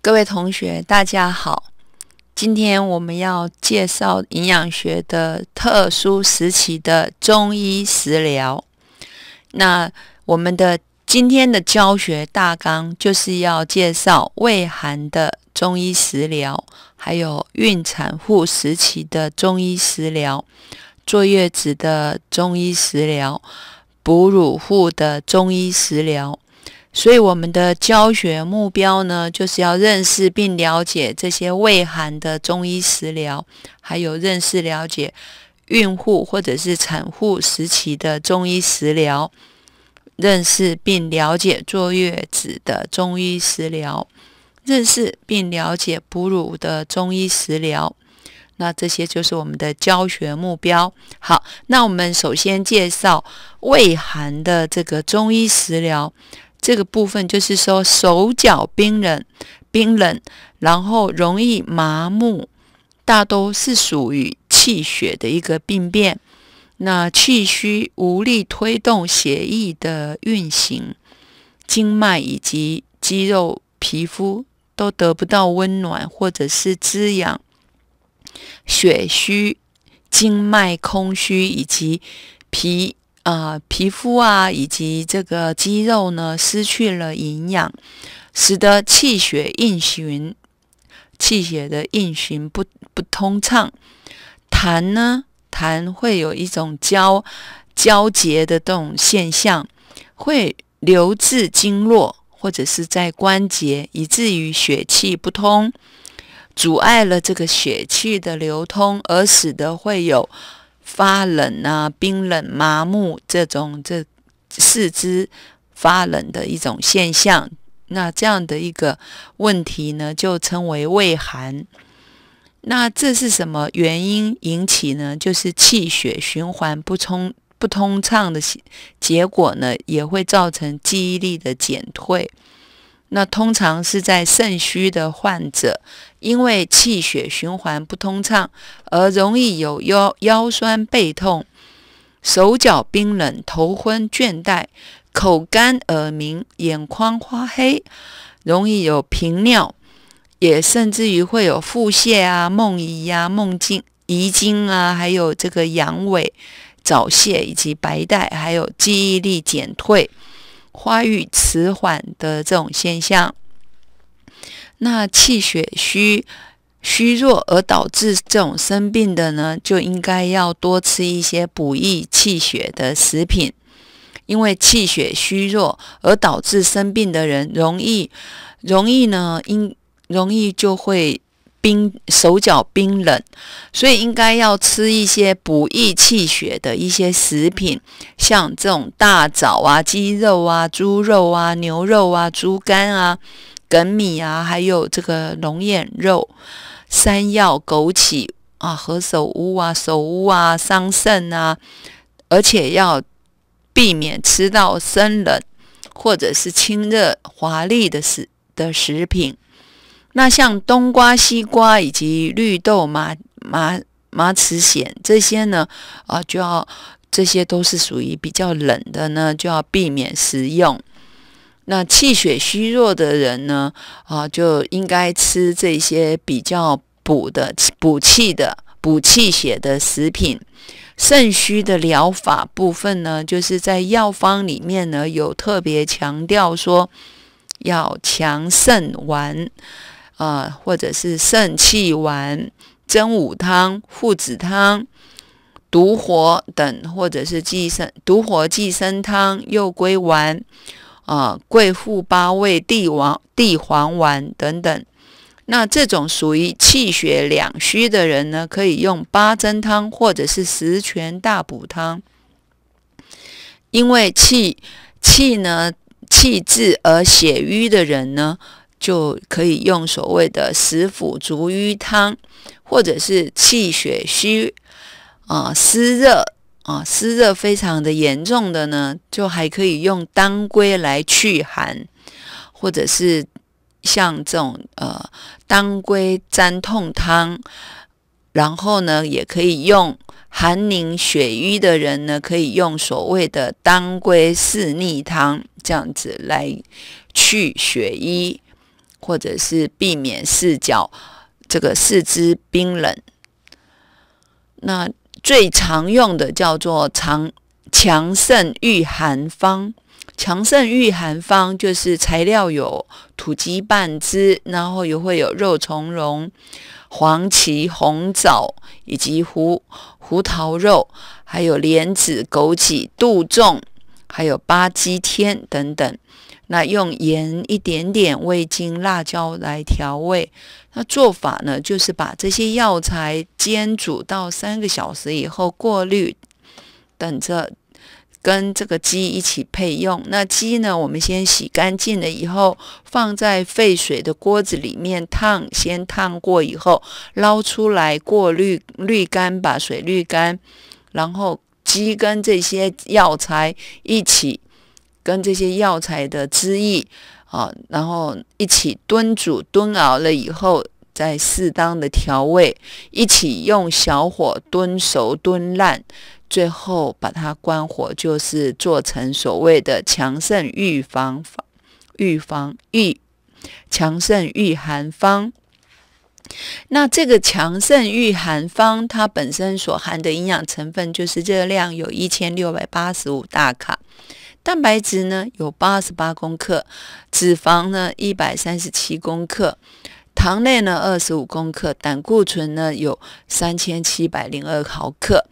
各位同学，大家好。今天我们要介绍营养学的特殊时期的中医食疗。那我们的今天的教学大纲就是要介绍胃寒的中医食疗，还有孕产妇时期的中医食疗，坐月子的中医食疗，哺乳户的中医食疗。所以我们的教学目标呢，就是要认识并了解这些胃寒的中医食疗，还有认识了解孕妇或者是产妇时期的中医食疗，认识并了解坐月子的中医食疗，认识并了解哺乳的中医食疗。那这些就是我们的教学目标。好，那我们首先介绍胃寒的这个中医食疗。这个部分就是说，手脚冰冷、冰冷，然后容易麻木，大多是属于气血的一个病变。那气虚无力推动血液的运行，经脉以及肌肉、皮肤都得不到温暖或者是滋养。血虚，经脉空虚以及脾。啊，皮肤啊，以及这个肌肉呢，失去了营养，使得气血运行、气血的运行不不通畅。痰呢，痰会有一种胶交结的这种现象，会流至经络或者是在关节，以至于血气不通，阻碍了这个血气的流通，而使得会有。发冷啊，冰冷、麻木这种这四肢发冷的一种现象，那这样的一个问题呢，就称为胃寒。那这是什么原因引起呢？就是气血循环不通不通畅的结结果呢，也会造成记忆力的减退。那通常是在肾虚的患者，因为气血循环不通畅，而容易有腰腰酸背痛、手脚冰冷、头昏倦怠、口干耳鸣、眼眶花黑，容易有频尿，也甚至于会有腹泻啊、梦遗啊、梦经遗精啊，还有这个阳痿、早泄以及白带，还有记忆力减退。发育迟缓的这种现象，那气血虚虚弱而导致这种生病的呢，就应该要多吃一些补益气血的食品，因为气血虚弱而导致生病的人容易容易呢，因容易就会。冰手脚冰冷，所以应该要吃一些补益气血的一些食品，像这种大枣啊、鸡肉啊、猪肉啊、牛肉啊、猪肝啊、粳米啊，还有这个龙眼肉、山药、枸杞啊、何首乌啊、首乌啊、桑葚啊，而且要避免吃到生冷或者是清热滑利的食的食品。那像冬瓜、西瓜以及绿豆、麻麻麻齿鲜这些呢，啊，就要这些都是属于比较冷的呢，就要避免食用。那气血虚弱的人呢，啊，就应该吃这些比较补的、补气的、补气血的食品。肾虚的疗法部分呢，就是在药方里面呢有特别强调说要强肾丸。啊，或者是肾气丸、真武汤、附子汤、独活等，或者是寄生、独活寄生汤、右归丸、啊、桂附八味地王地黄丸等等。那这种属于气血两虚的人呢，可以用八珍汤或者是十全大补汤，因为气气呢气滞而血瘀的人呢。就可以用所谓的食腐逐瘀汤，或者是气血虚啊湿热啊湿热非常的严重的呢，就还可以用当归来去寒，或者是像这种呃当归粘痛汤，然后呢也可以用寒凝血瘀的人呢，可以用所谓的当归四逆汤这样子来去血瘀。或者是避免四角这个四肢冰冷，那最常用的叫做“强强肾御寒方”。强肾御寒方就是材料有土鸡半只，然后也会有肉苁蓉、黄芪、红枣，以及胡胡桃肉，还有莲子、枸杞、杜仲，还有八积天等等。那用盐一点点、味精、辣椒来调味。那做法呢，就是把这些药材煎煮到三个小时以后过滤，等着跟这个鸡一起配用。那鸡呢，我们先洗干净了以后，放在沸水的锅子里面烫，先烫过以后捞出来过滤，滤干把水滤干，然后鸡跟这些药材一起。跟这些药材的汁液啊，然后一起炖煮、炖熬了以后，再适当的调味，一起用小火炖熟、炖烂，最后把它关火，就是做成所谓的强肾预防方、预防预强肾御寒方。那这个强肾御寒方，它本身所含的营养成分就是热量有一千六百八十五大卡。蛋白质呢有八十八公克，脂肪呢一百三十七公克，糖类呢二十五公克，胆固醇呢有三千七百零二毫克，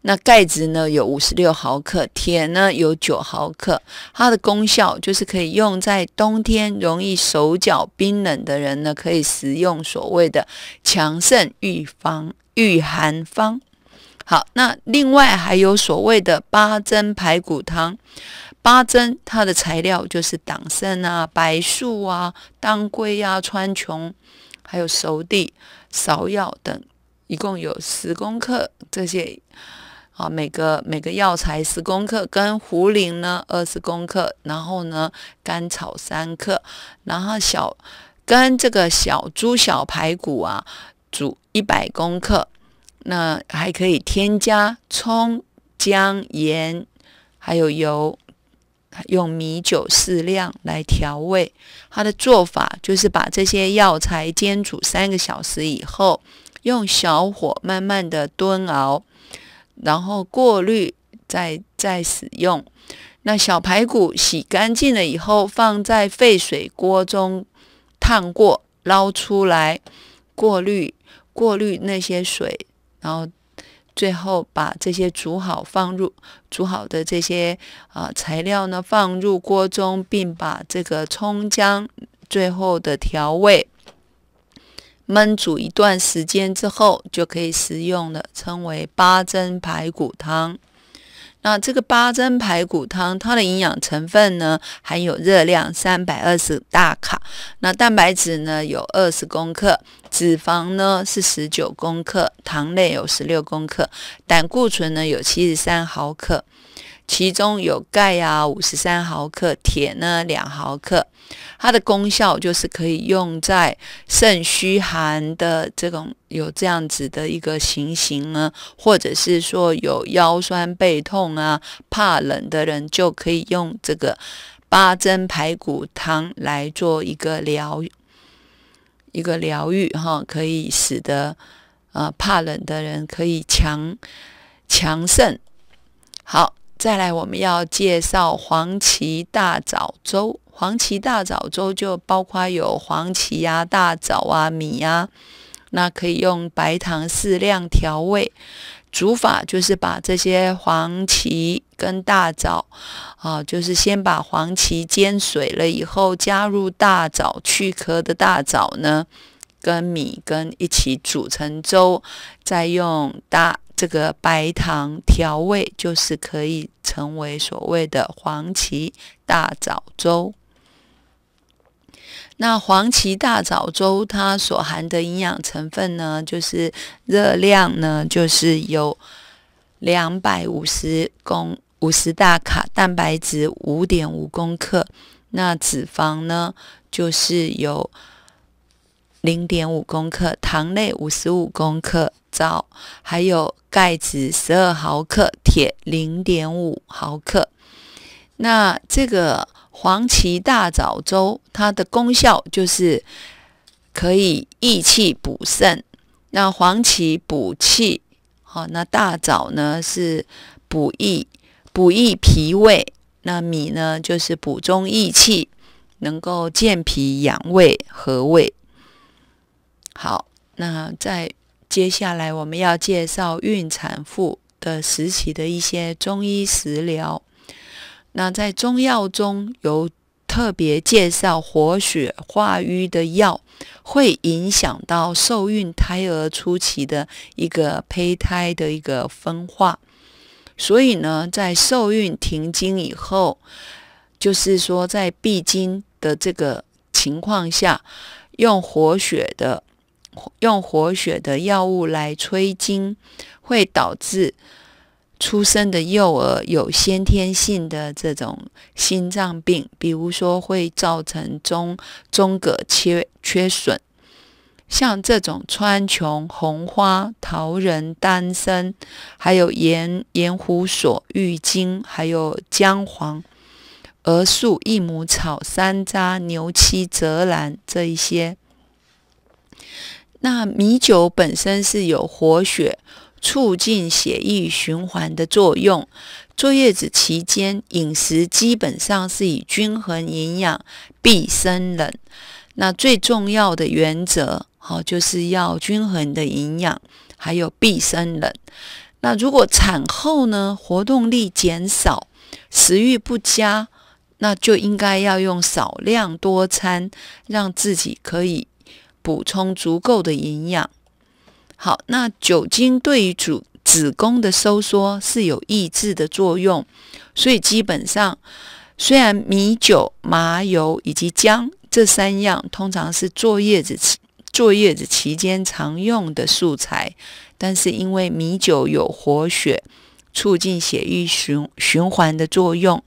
那钙质呢有五十六毫克，铁呢有九毫克。它的功效就是可以用在冬天容易手脚冰冷的人呢，可以食用所谓的强肾预防御寒方。好，那另外还有所谓的八珍排骨汤。八珍它的材料就是党参啊、白术啊、当归呀、川穹，还有熟地、芍药等，一共有十公克。这些啊，每个每个药材十公克，跟茯苓呢二十公克，然后呢甘草三克，然后小跟这个小猪小排骨啊煮一百公克，那还可以添加葱、姜、盐，还有油。用米酒适量来调味。它的做法就是把这些药材煎煮三个小时以后，用小火慢慢的炖熬，然后过滤，再再使用。那小排骨洗干净了以后，放在沸水锅中烫过，捞出来，过滤，过滤那些水，然后。最后把这些煮好放入煮好的这些啊材料呢放入锅中，并把这个葱姜最后的调味焖煮一段时间之后就可以食用了，称为八珍排骨汤。那这个八珍排骨汤，它的营养成分呢，含有热量三百二十大卡，那蛋白质呢有二十公克，脂肪呢是十九公克，糖类有十六公克，胆固醇呢有七十三毫克。其中有钙呀，五十三毫克；铁呢，两毫克。它的功效就是可以用在肾虚寒的这种有这样子的一个情形呢，或者是说有腰酸背痛啊、怕冷的人，就可以用这个八珍排骨汤来做一个疗一个疗愈哈，可以使得呃怕冷的人可以强强肾。好。再来，我们要介绍黄芪大枣粥。黄芪大枣粥就包括有黄芪呀、大枣啊、米呀，那可以用白糖适量调味。煮法就是把这些黄芪跟大枣啊，就是先把黄芪煎水了以后，加入大枣去壳的大枣呢，跟米跟一起煮成粥，再用大。这个白糖调味就是可以成为所谓的黄芪大枣粥。那黄芪大枣粥它所含的营养成分呢，就是热量呢，就是有两百五十公五十大卡，蛋白质五点五公克，那脂肪呢就是有零点五公克，糖类五十五公克。枣还有钙质十二毫克，铁零点五毫克。那这个黄芪大枣粥，它的功效就是可以益气补肾。那黄芪补气，好，那大枣呢是补益补益脾胃，那米呢就是补中益气，能够健脾养胃和胃。好，那在。接下来我们要介绍孕产妇的时期的一些中医食疗。那在中药中有特别介绍活血化瘀的药，会影响到受孕胎儿初期的一个胚胎的一个分化。所以呢，在受孕停经以后，就是说在闭经的这个情况下，用活血的。用活血的药物来催经，会导致出生的幼儿有先天性的这种心脏病，比如说会造成中中隔缺缺损。像这种川穹、红花、桃仁、丹参，还有盐盐胡索、郁金，还有姜黄、鹅树、益母草、山楂、牛膝、泽兰这一些。那米酒本身是有活血、促进血液循环的作用。坐月子期间饮食基本上是以均衡营养、必生冷。那最重要的原则，哈，就是要均衡的营养，还有必生冷。那如果产后呢，活动力减少，食欲不佳，那就应该要用少量多餐，让自己可以。补充足够的营养，好。那酒精对于子子宫的收缩是有抑制的作用，所以基本上，虽然米酒、麻油以及姜这三样通常是坐月子坐月子期间常用的素材，但是因为米酒有活血、促进血液循环的作用。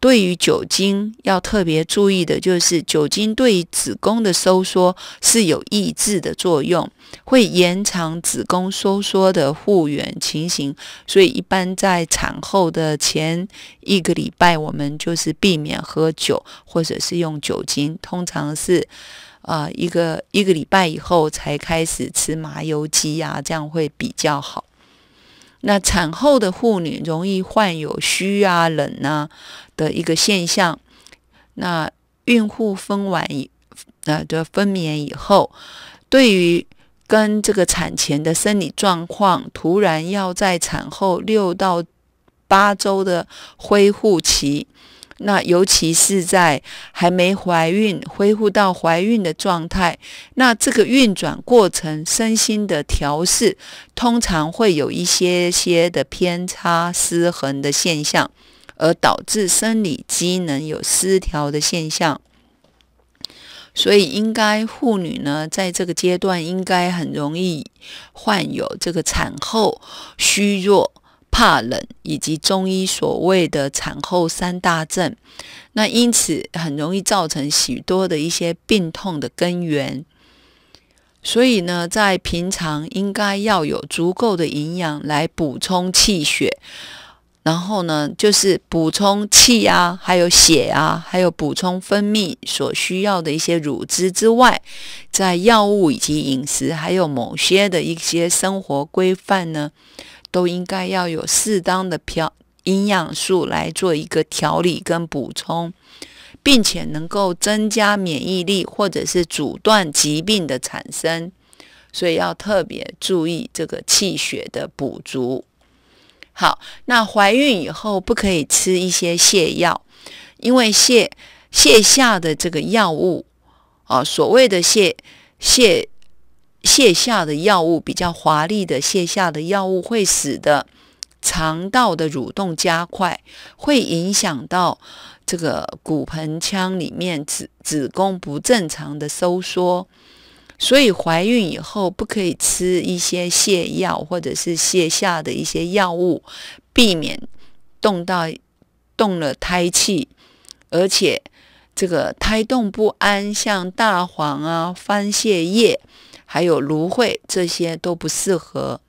对于酒精要特别注意的就是，酒精对于子宫的收缩是有抑制的作用，会延长子宫收缩的复原情形，所以一般在产后的前一个礼拜，我们就是避免喝酒或者是用酒精，通常是啊一个一个礼拜以后才开始吃麻油鸡啊，这样会比较好。那产后的妇女容易患有虚啊、冷啊。的一个现象，那孕妇分娩以啊的分娩以后，对于跟这个产前的生理状况，突然要在产后六到八周的恢复期，那尤其是在还没怀孕恢复到怀孕的状态，那这个运转过程身心的调试，通常会有一些些的偏差失衡的现象。而导致生理机能有失调的现象，所以应该妇女呢，在这个阶段应该很容易患有这个产后虚弱、怕冷，以及中医所谓的产后三大症。那因此很容易造成许多的一些病痛的根源。所以呢，在平常应该要有足够的营养来补充气血。然后呢，就是补充气啊，还有血啊，还有补充分泌所需要的一些乳汁之外，在药物以及饮食，还有某些的一些生活规范呢，都应该要有适当的调营养素来做一个调理跟补充，并且能够增加免疫力或者是阻断疾病的产生，所以要特别注意这个气血的补足。好，那怀孕以后不可以吃一些泻药，因为泻泻下的这个药物，哦，所谓的泻泻泻下的药物比较华丽的泻下的药物，会使得肠道的蠕动加快，会影响到这个骨盆腔里面子子宫不正常的收缩。所以怀孕以后不可以吃一些泻药或者是泻下的一些药物，避免动到动了胎气，而且这个胎动不安，像大黄啊、番泻叶，还有芦荟这些都不适合。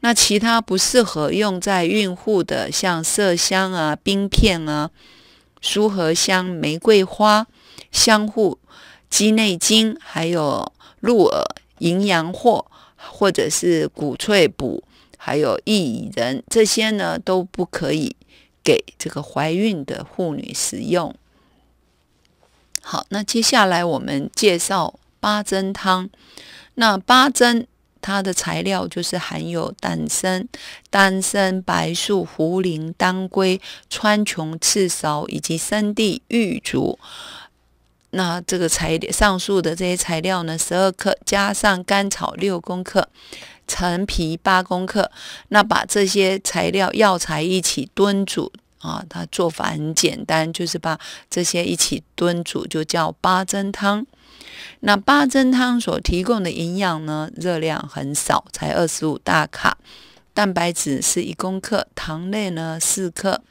那其他不适合用在孕妇的，像麝香啊、冰片啊、苏合香、玫瑰花、香护、鸡内金，还有。鹿耳、淫羊藿，或者是骨脆补，还有薏仁，这些呢都不可以给这个怀孕的妇女食用。好，那接下来我们介绍八珍汤。那八珍它的材料就是含有丹参、丹参、白术、茯苓、当归、川穹、赤芍以及三地、玉竹。那这个材上述的这些材料呢，十二克加上甘草六公克、陈皮八公克，那把这些材料药材一起炖煮啊，它做法很简单，就是把这些一起炖煮，就叫八珍汤。那八珍汤所提供的营养呢，热量很少，才二十五大卡，蛋白质是一公克，糖类呢四克。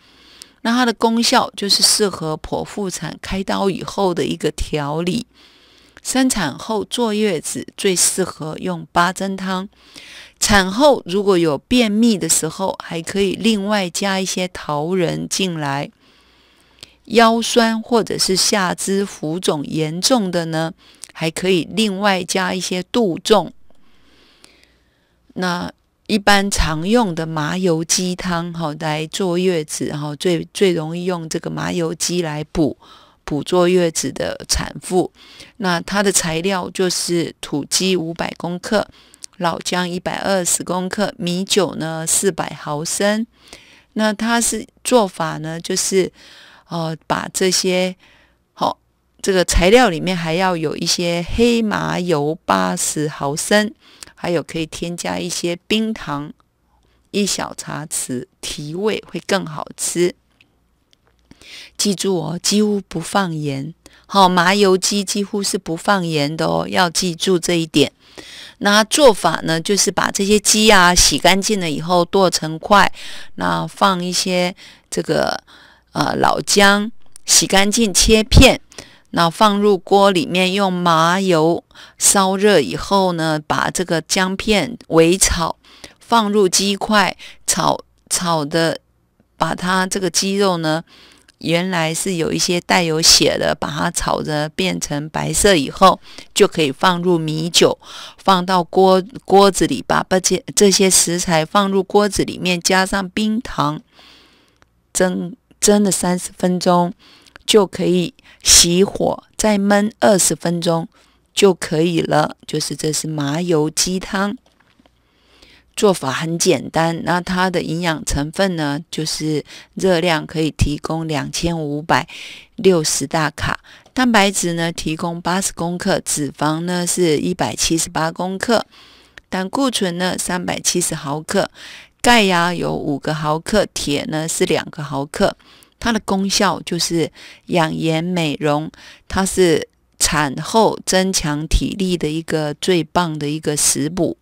那它的功效就是适合剖腹产开刀以后的一个调理，生产后坐月子最适合用八珍汤。产后如果有便秘的时候，还可以另外加一些桃仁进来。腰酸或者是下肢浮肿严重的呢，还可以另外加一些杜仲。那。一般常用的麻油鸡汤哈，来坐月子哈，最最容易用这个麻油鸡来补补坐月子的产妇。那它的材料就是土鸡五百公克，老姜一百二十公克，米酒呢四百毫升。那它是做法呢，就是哦，把这些好这个材料里面还要有一些黑麻油八十毫升。还有可以添加一些冰糖，一小茶匙提味会更好吃。记住哦，几乎不放盐。好，麻油鸡几乎是不放盐的哦，要记住这一点。那做法呢，就是把这些鸡啊洗干净了以后剁成块，那放一些这个呃老姜，洗干净切片。那放入锅里面，用麻油烧热以后呢，把这个姜片围炒，放入鸡块炒炒的，把它这个鸡肉呢，原来是有一些带有血的，把它炒着变成白色以后，就可以放入米酒，放到锅锅子里，把把这这些食材放入锅子里面，加上冰糖，蒸蒸了三十分钟。就可以熄火，再焖二十分钟就可以了。就是这是麻油鸡汤，做法很简单。那它的营养成分呢？就是热量可以提供两千五百六十大卡，蛋白质呢提供八十克，脂肪呢是一百七十八公克，胆固醇呢三百七十毫克，钙呀有五个毫克，铁呢是两个毫克。它的功效就是养颜美容，它是产后增强体力的一个最棒的一个食补。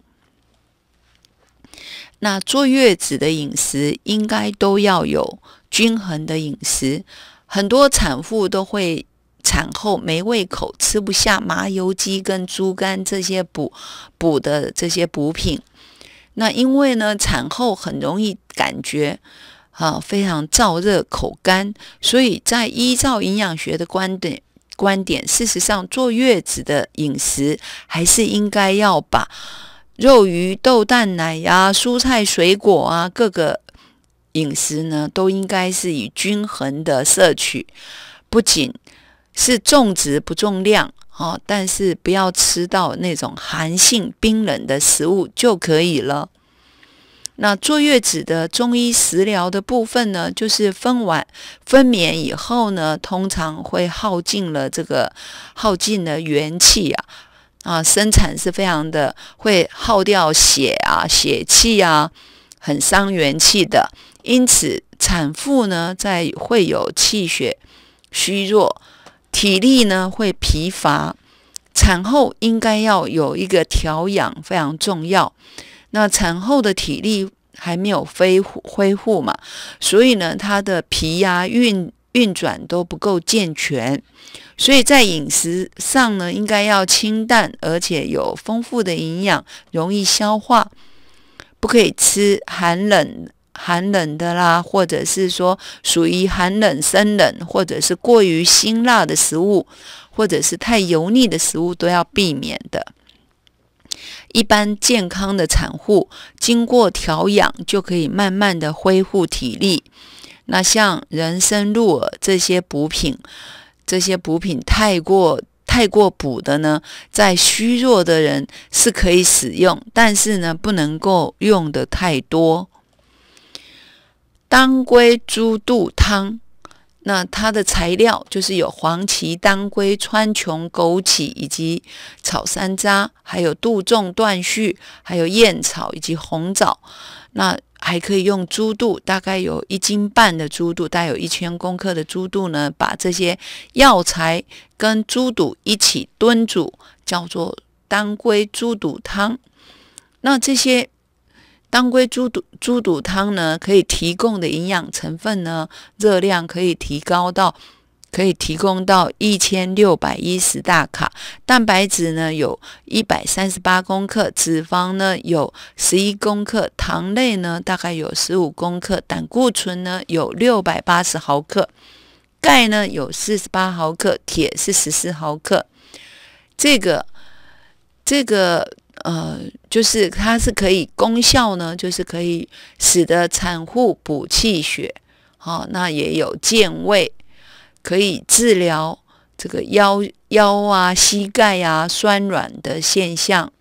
那坐月子的饮食应该都要有均衡的饮食，很多产妇都会产后没胃口，吃不下麻油鸡跟猪肝这些补补的这些补品。那因为呢，产后很容易感觉。啊，非常燥热口干，所以在依照营养学的观点观点，事实上坐月子的饮食还是应该要把肉鱼豆蛋奶呀、蔬菜水果啊各个饮食呢，都应该是以均衡的摄取，不仅是重质不重量啊，但是不要吃到那种寒性冰冷的食物就可以了。那坐月子的中医食疗的部分呢，就是分完分娩以后呢，通常会耗尽了这个耗尽了元气啊，啊，生产是非常的会耗掉血啊、血气啊，很伤元气的。因此，产妇呢，在会有气血虚弱，体力呢会疲乏，产后应该要有一个调养，非常重要。那产后的体力还没有恢恢复嘛，所以呢，她的脾呀运运转都不够健全，所以在饮食上呢，应该要清淡，而且有丰富的营养，容易消化，不可以吃寒冷寒冷的啦，或者是说属于寒冷生冷，或者是过于辛辣的食物，或者是太油腻的食物都要避免的。一般健康的产妇经过调养就可以慢慢的恢复体力。那像人参、鹿耳这些补品，这些补品太过太过补的呢，在虚弱的人是可以使用，但是呢不能够用的太多。当归猪肚汤。那它的材料就是有黄芪、当归、川穹、枸杞以及炒山楂，还有杜仲、断续，还有燕草以及红枣。那还可以用猪肚，大概有一斤半的猪肚，带有一千公克的猪肚呢。把这些药材跟猪肚一起炖煮，叫做当归猪肚汤。那这些。当归猪肚猪肚汤呢，可以提供的营养成分呢，热量可以提高到，可以提供到一千六百一十大卡，蛋白质呢有一百三十八克，脂肪呢有十一克，糖类呢大概有十五克，胆固醇呢有六百八十毫克，钙呢有四十八毫克，铁是十四毫克。这个，这个。呃，就是它是可以功效呢，就是可以使得产妇补气血，好，那也有健胃，可以治疗这个腰腰啊、膝盖啊酸软的现象。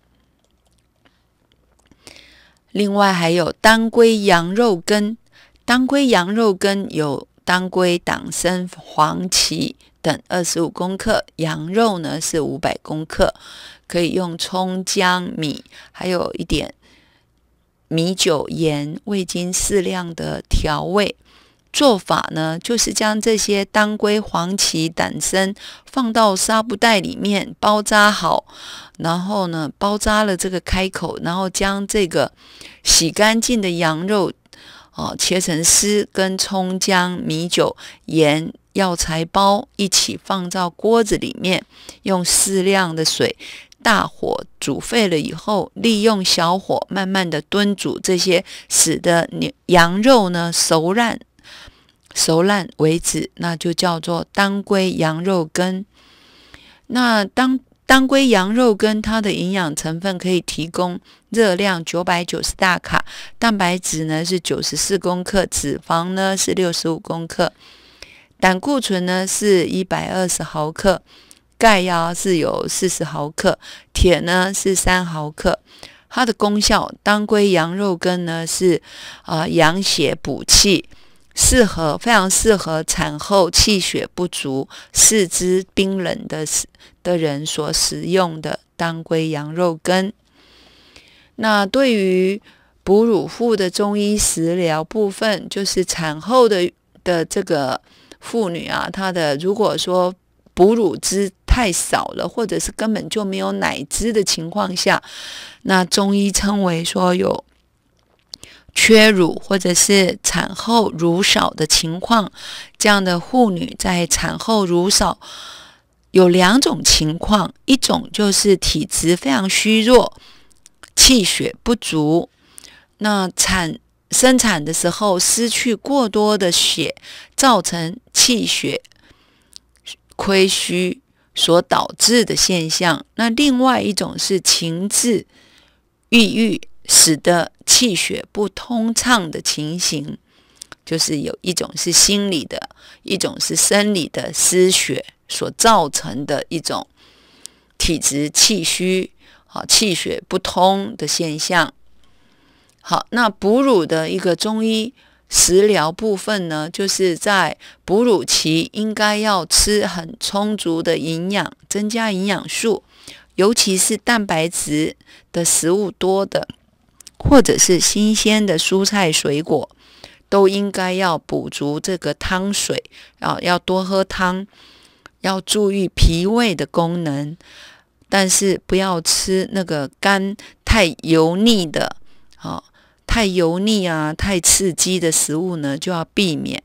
另外还有当归羊肉羹，当归羊肉羹有当归、党参、黄芪等二十五公克，羊肉呢是五百公克。可以用葱姜米，还有一点米酒、盐、味精适量的调味。做法呢，就是将这些当归、黄芪、党参放到纱布袋里面包扎好，然后呢，包扎了这个开口，然后将这个洗干净的羊肉哦切成丝，跟葱姜、米酒、盐、药材包一起放到锅子里面，用适量的水。大火煮沸了以后，利用小火慢慢的炖煮，这些使得牛羊肉呢熟烂熟烂为止，那就叫做当归羊肉羹。那当当归羊肉羹它的营养成分可以提供热量九百九十大卡，蛋白质呢是九十四公克，脂肪呢是六十五公克，胆固醇呢是一百二十毫克。钙呀是有四十毫克，铁呢是三毫克。它的功效，当归羊肉羹呢是啊养血补气，适合非常适合产后气血不足、四肢冰冷的的的人所食用的当归羊肉羹。那对于哺乳妇的中医食疗部分，就是产后的的这个妇女啊，她的如果说哺乳之。太少了，或者是根本就没有奶汁的情况下，那中医称为说有缺乳或者是产后乳少的情况。这样的妇女在产后乳少有两种情况，一种就是体质非常虚弱，气血不足，那产生产的时候失去过多的血，造成气血亏虚。所导致的现象，那另外一种是情志抑郁，使得气血不通畅的情形，就是有一种是心理的，一种是生理的失血所造成的一种体质气虚，好气血不通的现象。好，那哺乳的一个中医。食疗部分呢，就是在哺乳期应该要吃很充足的营养，增加营养素，尤其是蛋白质的食物多的，或者是新鲜的蔬菜水果，都应该要补足这个汤水，啊，要多喝汤，要注意脾胃的功能，但是不要吃那个肝太油腻的，好。太油腻啊，太刺激的食物呢，就要避免，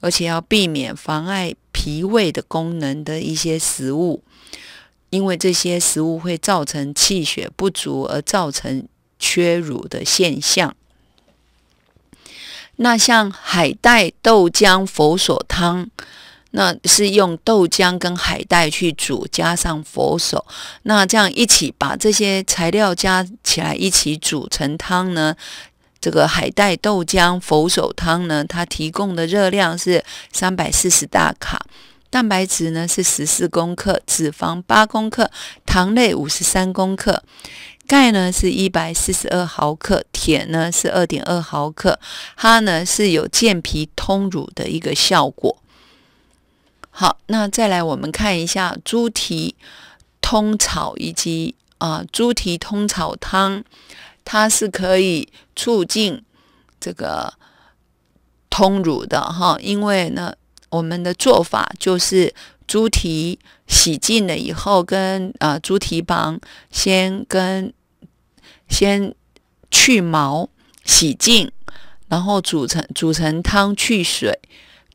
而且要避免妨碍脾胃的功能的一些食物，因为这些食物会造成气血不足，而造成缺乳的现象。那像海带、豆浆、佛手汤，那是用豆浆跟海带去煮，加上佛手，那这样一起把这些材料加起来一起煮成汤呢。这个海带豆浆、佛手汤呢，它提供的热量是三百四十大卡，蛋白质呢是十四公克，脂肪八公克，糖类五十三公克，钙呢是一百四十二毫克，铁呢是二点二毫克。它呢是有健脾通乳的一个效果。好，那再来我们看一下猪蹄通草以及啊猪蹄通草汤，它是可以。促进这个通乳的哈，因为呢，我们的做法就是猪蹄洗净了以后，跟啊猪蹄膀先跟先去毛、洗净，然后煮成煮成汤去水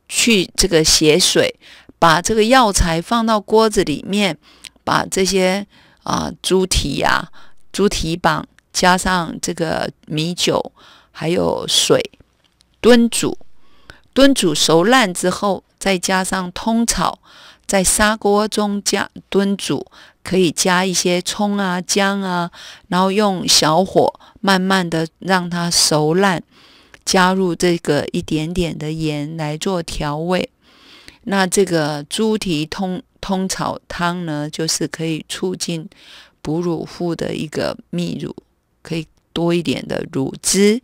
去这个血水，把这个药材放到锅子里面，把这些啊猪蹄呀、猪蹄膀。加上这个米酒，还有水，炖煮，炖煮熟烂之后，再加上通草，在砂锅中加炖煮，可以加一些葱啊、姜啊，然后用小火慢慢的让它熟烂，加入这个一点点的盐来做调味。那这个猪蹄通通草汤呢，就是可以促进哺乳妇的一个泌乳。可以多一点的乳汁，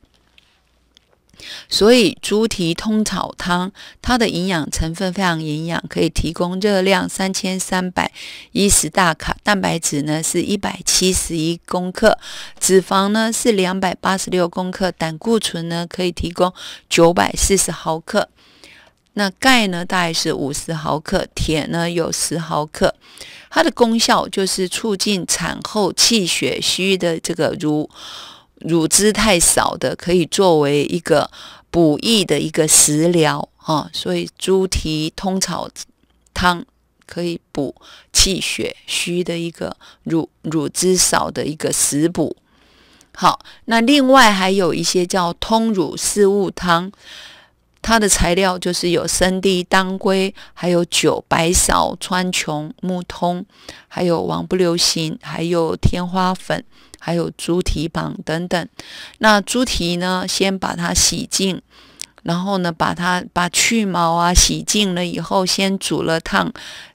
所以猪蹄通草汤它的营养成分非常营养，可以提供热量三千三百一十大卡，蛋白质呢是一百七十一公克，脂肪呢是两百八十六公克，胆固醇呢可以提供九百四十毫克。那钙呢，大概是五十毫克；铁呢，有十毫克。它的功效就是促进产后气血虚的这个乳乳汁太少的，可以作为一个补益的一个食疗啊。所以猪蹄通草汤可以补气血虚的一个乳乳汁少的一个食补。好，那另外还有一些叫通乳四物汤。它的材料就是有生地、当归，还有酒白芍、川穹、木通，还有王不留行，还有天花粉，还有猪蹄膀等等。那猪蹄呢，先把它洗净，然后呢，把它把去毛啊，洗净了以后，先煮了烫，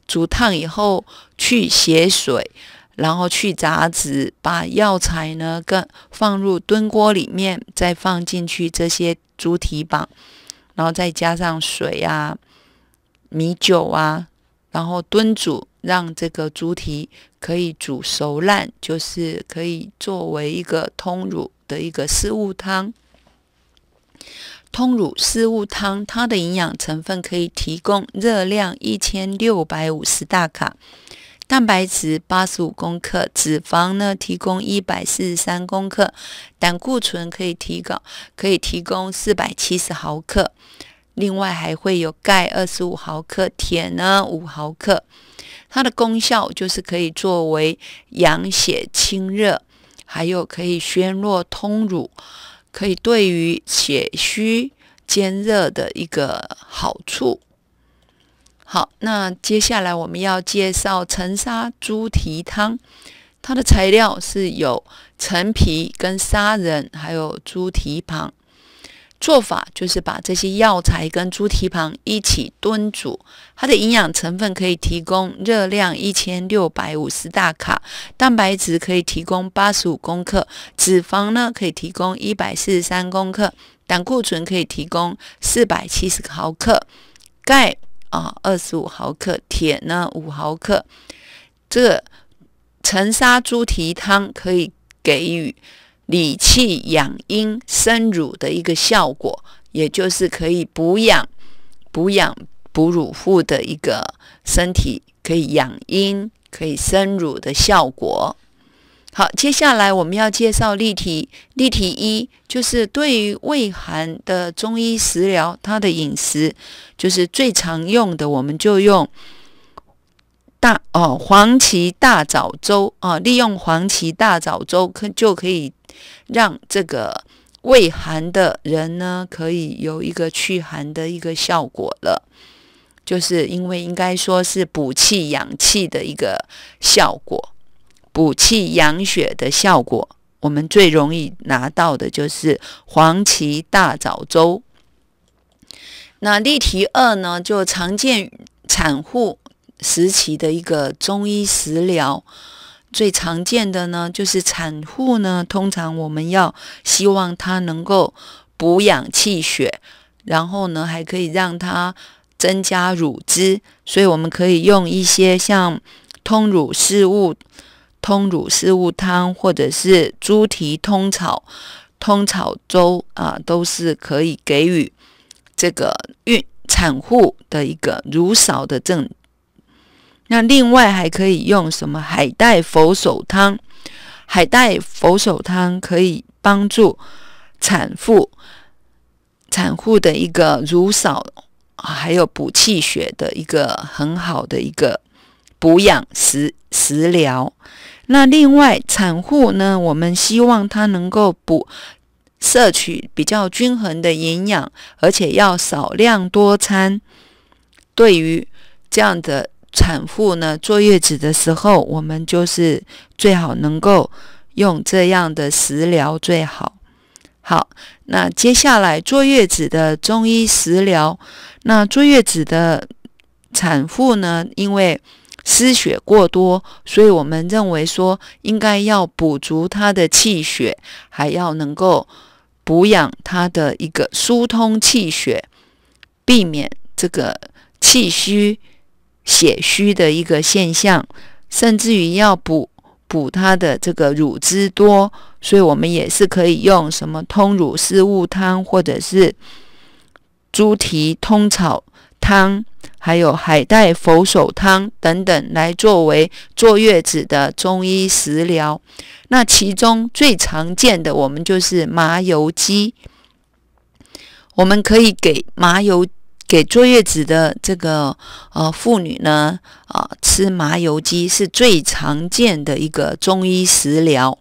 煮烫以后去血水，然后去杂质，把药材呢跟放入炖锅里面，再放进去这些猪蹄膀。然后再加上水啊、米酒啊，然后炖煮，让这个猪蹄可以煮熟烂，就是可以作为一个通乳的一个食物汤。通乳食物汤，它的营养成分可以提供热量一千六百五十大卡。蛋白质八十五克，脂肪呢提供一百四十三克，胆固醇可以提高，可以提供四百七十毫克，另外还会有钙二十五毫克，铁呢五毫克。它的功效就是可以作为养血清热，还有可以宣络通乳，可以对于血虚兼热的一个好处。好，那接下来我们要介绍陈沙猪蹄汤。它的材料是有陈皮、跟沙仁，还有猪蹄膀。做法就是把这些药材跟猪蹄膀一起炖煮。它的营养成分可以提供热量一千六百五十大卡，蛋白质可以提供八十五公克，脂肪呢可以提供一百四十三公克，胆固醇可以提供四百七十毫克，钙。啊，二十五毫克铁呢，五毫克。这陈沙猪蹄汤可以给予理气养阴生乳的一个效果，也就是可以补养、补养哺乳妇的一个身体，可以养阴、可以生乳的效果。好，接下来我们要介绍例题。例题一就是对于胃寒的中医食疗，它的饮食就是最常用的，我们就用大哦黄芪大枣粥啊，利用黄芪大枣粥可就可以让这个胃寒的人呢，可以有一个驱寒的一个效果了。就是因为应该说是补气养气的一个效果。补气养血的效果，我们最容易拿到的就是黄芪大枣粥。那例题二呢，就常见产妇时期的一个中医食疗。最常见的呢，就是产妇呢，通常我们要希望她能够补养气血，然后呢还可以让她增加乳汁，所以我们可以用一些像通乳事物。通乳四物汤，或者是猪蹄通草通草粥啊，都是可以给予这个孕产妇的一个乳少的症。那另外还可以用什么海带佛手汤？海带佛手汤可以帮助产妇产妇的一个乳少，还有补气血的一个很好的一个补养食食疗。那另外产妇呢，我们希望她能够补摄取比较均衡的营养，而且要少量多餐。对于这样的产妇呢，坐月子的时候，我们就是最好能够用这样的食疗最好。好，那接下来坐月子的中医食疗，那坐月子的产妇呢，因为。失血过多，所以我们认为说应该要补足他的气血，还要能够补养他的一个疏通气血，避免这个气虚血虚的一个现象，甚至于要补补他的这个乳汁多，所以我们也是可以用什么通乳四物汤，或者是猪蹄通草。汤，还有海带佛手汤等等，来作为坐月子的中医食疗。那其中最常见的，我们就是麻油鸡。我们可以给麻油给坐月子的这个呃妇女呢啊吃麻油鸡，是最常见的一个中医食疗。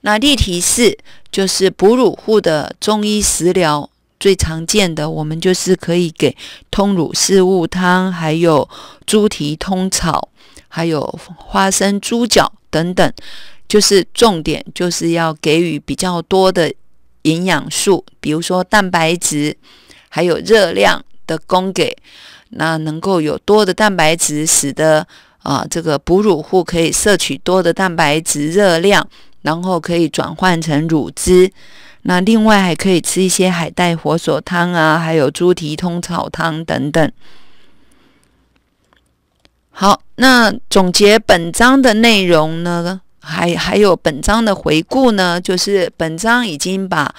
那例题四就是哺乳户的中医食疗。最常见的，我们就是可以给通乳四物汤，还有猪蹄通草，还有花生猪脚等等。就是重点就是要给予比较多的营养素，比如说蛋白质，还有热量的供给。那能够有多的蛋白质，使得啊这个哺乳户可以摄取多的蛋白质热量。然后可以转换成乳汁，那另外还可以吃一些海带火索汤啊，还有猪蹄通草汤等等。好，那总结本章的内容呢，还还有本章的回顾呢，就是本章已经把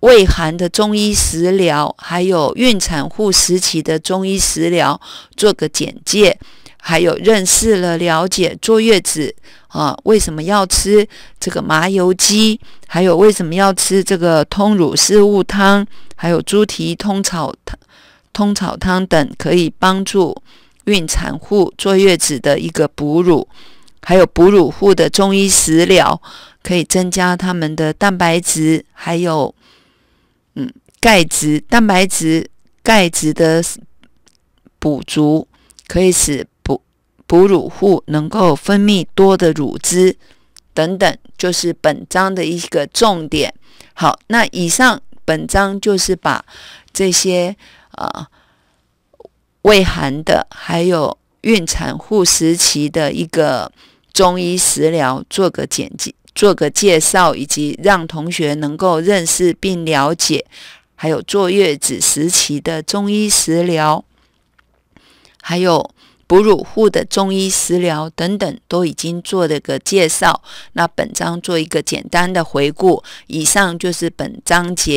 胃寒的中医食疗，还有孕产妇时期的中医食疗做个简介，还有认识了了解坐月子。啊，为什么要吃这个麻油鸡？还有为什么要吃这个通乳四物汤？还有猪蹄通草汤、通草汤等，可以帮助孕产妇坐月子的一个哺乳，还有哺乳户的中医食疗，可以增加他们的蛋白质，还有嗯钙质、蛋白质、钙质的补足，可以使。哺乳户能够分泌多的乳汁，等等，就是本章的一个重点。好，那以上本章就是把这些啊胃寒的，还有孕产妇时期的一个中医食疗做个简介、做个介绍，以及让同学能够认识并了解，还有坐月子时期的中医食疗，还有。哺乳户的中医食疗等等都已经做了个介绍，那本章做一个简单的回顾。以上就是本章节。